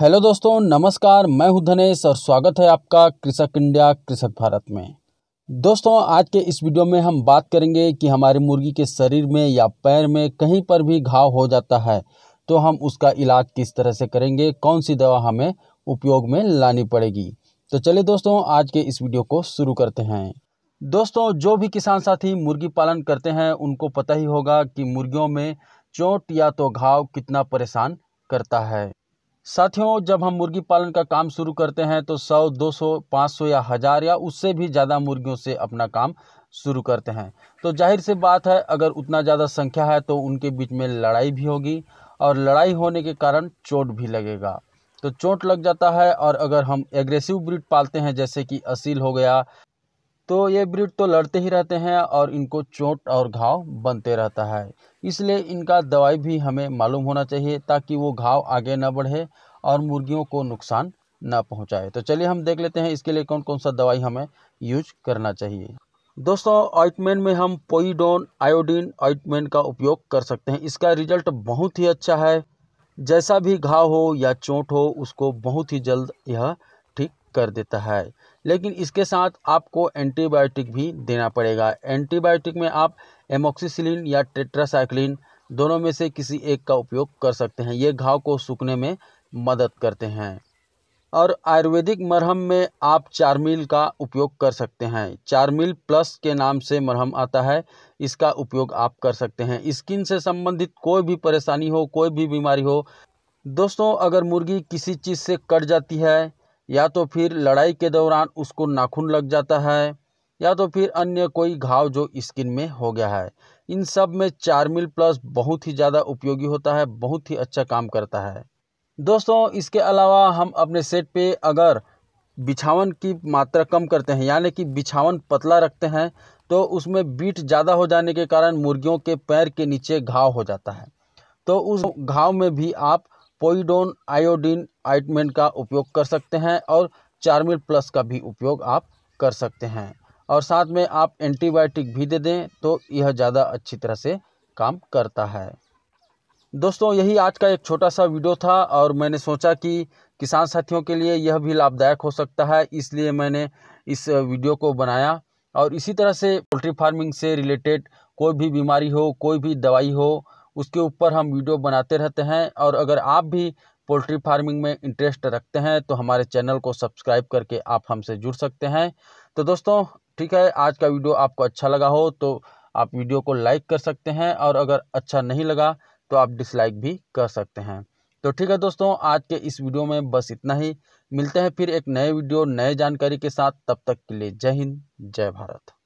hello दोस्तों नमस्कार मैं हूं धनेश और स्वागत है आपका कृषक इंडिया कृषक भारत में दोस्तों आज के इस वीडियो में हम बात करेंगे कि हमारी मुर्गी के शरीर में या पैर में कहीं पर भी घाव हो जाता है तो हम उसका इलाज किस तरह से करेंगे कौन सी दवा हमें उपयोग में लानी पड़ेगी तो चलिए दोस्तों आज के इस वीडियो को शुरू करते हैं दोस्तों जो भी किसान साथी मुर्गी पालन करते हैं उनको पता ही होगा कि मुर्गियों में चोट या तो घाव कितना परेशान करता है साथियों जब हम मुर्गी पालन का काम शुरू करते हैं तो 100, 200, 500 या हज़ार या उससे भी ज़्यादा मुर्गियों से अपना काम शुरू करते हैं तो जाहिर सी बात है अगर उतना ज़्यादा संख्या है तो उनके बीच में लड़ाई भी होगी और लड़ाई होने के कारण चोट भी लगेगा तो चोट लग जाता है और अगर हम एग्रेसिव ब्रीड पालते हैं जैसे कि असील हो गया तो ये ब्रिड तो लड़ते ही रहते हैं और इनको चोट और घाव बनते रहता है इसलिए इनका दवाई भी हमें मालूम होना चाहिए ताकि वो घाव आगे ना बढ़े और मुर्गियों को नुकसान ना पहुंचाए तो चलिए हम देख लेते हैं इसके लिए कौन कौन सा दवाई हमें यूज करना चाहिए दोस्तों ऑइटमेंट में हम पोईडोन आयोडीन ऑइटमेंट का उपयोग कर सकते हैं इसका रिजल्ट बहुत ही अच्छा है जैसा भी घाव हो या चोट हो उसको बहुत ही जल्द यह कर देता है लेकिन इसके साथ आपको एंटीबायोटिक भी देना पड़ेगा एंटीबायोटिक में आप एमोक्सीसिलिन या टेट्रासाइक्लिन दोनों में से किसी एक का उपयोग कर सकते हैं ये घाव को सूखने में मदद करते हैं और आयुर्वेदिक मरहम में आप चारमिल का उपयोग कर सकते हैं चारमिल प्लस के नाम से मरहम आता है इसका उपयोग आप कर सकते हैं स्किन से संबंधित कोई भी परेशानी हो कोई भी बीमारी हो दोस्तों अगर मुर्गी किसी चीज़ से कट जाती है या तो फिर लड़ाई के दौरान उसको नाखून लग जाता है या तो फिर अन्य कोई घाव जो स्किन में हो गया है इन सब में चारमिल प्लस बहुत ही ज़्यादा उपयोगी होता है बहुत ही अच्छा काम करता है दोस्तों इसके अलावा हम अपने सेट पे अगर बिछावन की मात्रा कम करते हैं यानी कि बिछावन पतला रखते हैं तो उसमें बीट ज़्यादा हो जाने के कारण मुर्गियों के पैर के नीचे घाव हो जाता है तो उस घाव में भी आप पोईडोन आयोडीन आइटमेंट का उपयोग कर सकते हैं और चार्मिल प्लस का भी उपयोग आप कर सकते हैं और साथ में आप एंटीबायोटिक भी दे दें तो यह ज़्यादा अच्छी तरह से काम करता है दोस्तों यही आज का एक छोटा सा वीडियो था और मैंने सोचा कि किसान साथियों के लिए यह भी लाभदायक हो सकता है इसलिए मैंने इस वीडियो को बनाया और इसी तरह से पोल्ट्री फार्मिंग से रिलेटेड कोई भी बीमारी हो कोई भी दवाई हो उसके ऊपर हम वीडियो बनाते रहते हैं और अगर आप भी पोल्ट्री फार्मिंग में इंटरेस्ट रखते हैं तो हमारे चैनल को सब्सक्राइब करके आप हमसे जुड़ सकते हैं तो दोस्तों ठीक है आज का वीडियो आपको अच्छा लगा हो तो आप वीडियो को लाइक कर सकते हैं और अगर अच्छा नहीं लगा तो आप डिसलाइक भी कर सकते हैं तो ठीक है दोस्तों आज के इस वीडियो में बस इतना ही मिलते हैं फिर एक नए वीडियो नए जानकारी के साथ तब तक के लिए जय हिंद जय भारत